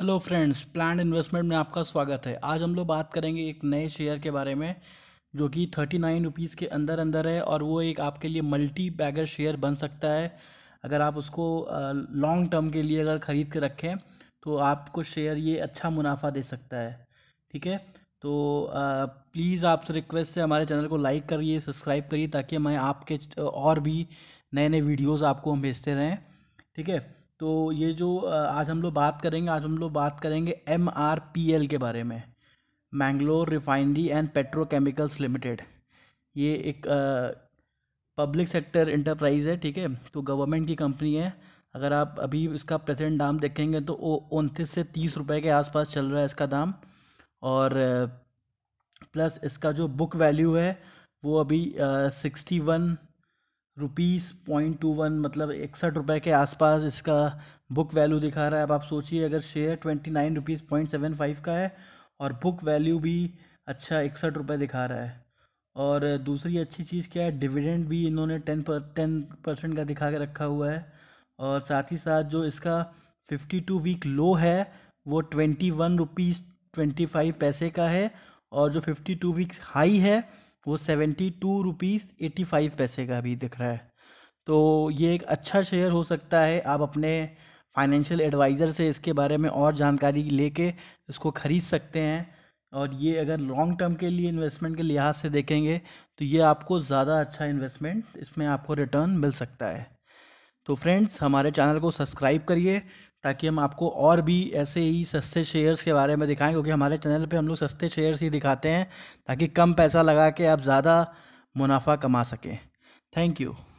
hello friends plan investment में आपका स्वागत है आज हम लोग बात करेंगे एक नए शेयर के बारे में जो कि थर्टी नाइन रुपीज़ के अंदर अंदर है और वो एक आपके लिए मल्टी बैगर शेयर बन सकता है अगर आप उसको लॉन्ग टर्म के लिए अगर ख़रीद के रखें तो आपको शेयर ये अच्छा मुनाफा दे सकता है ठीक है तो प्लीज़ आपसे रिक्वेस्ट है हमारे चैनल को लाइक करिए सब्सक्राइब करिए ताकि हमें आपके और भी नए नए वीडियोज़ आपको हम भेजते रहें ठीक है तो ये जो आज हम लोग बात करेंगे आज हम लोग बात करेंगे एम आर पी एल के बारे में Mangalore refinery and petrochemicals limited ये एक पब्लिक सेक्टर इंटरप्राइज़ है ठीक है तो गवर्नमेंट की कंपनी है अगर आप अभी इसका प्रेजेंट दाम देखेंगे तो वो उनतीस से तीस रुपए के आसपास चल रहा है इसका दाम और प्लस इसका जो बुक वैल्यू है वो अभी sixty one rupees point two one मतलब इकसठ रुपये के आसपास इसका बुक वैल्यू दिखा रहा है अब आप सोचिए अगर share twenty nine rupees point seven five का है और बुक वैल्यू भी अच्छा इकसठ रुपये दिखा रहा है और दूसरी अच्छी चीज़ क्या है डिविडेंड भी इन्होंने टेन पर टेन परसेंट का दिखा के रखा हुआ है और साथ ही साथ जो इसका फिफ्टी टू वीक लो है वो twenty one rupees twenty five पैसे का है और जो फिफ्टी टू वीक हाई है वो seventy two rupees eighty five पैसे का भी दिख रहा है तो ये एक अच्छा शेयर हो सकता है आप अपने फाइनेंशियल एडवाइज़र से इसके बारे में और जानकारी लेके इसको ख़रीद सकते हैं और ये अगर लॉन्ग टर्म के लिए इन्वेस्टमेंट के लिहाज से देखेंगे तो ये आपको ज़्यादा अच्छा इन्वेस्टमेंट इसमें आपको रिटर्न मिल सकता है तो फ्रेंड्स हमारे चैनल को सब्सक्राइब करिए ताकि हम आपको और भी ऐसे ही सस्ते शेयर्स के बारे में दिखाएं क्योंकि हमारे चैनल पे हम लोग सस्ते शेयर्स ही दिखाते हैं ताकि कम पैसा लगा के आप ज़्यादा मुनाफा कमा सकें थैंक यू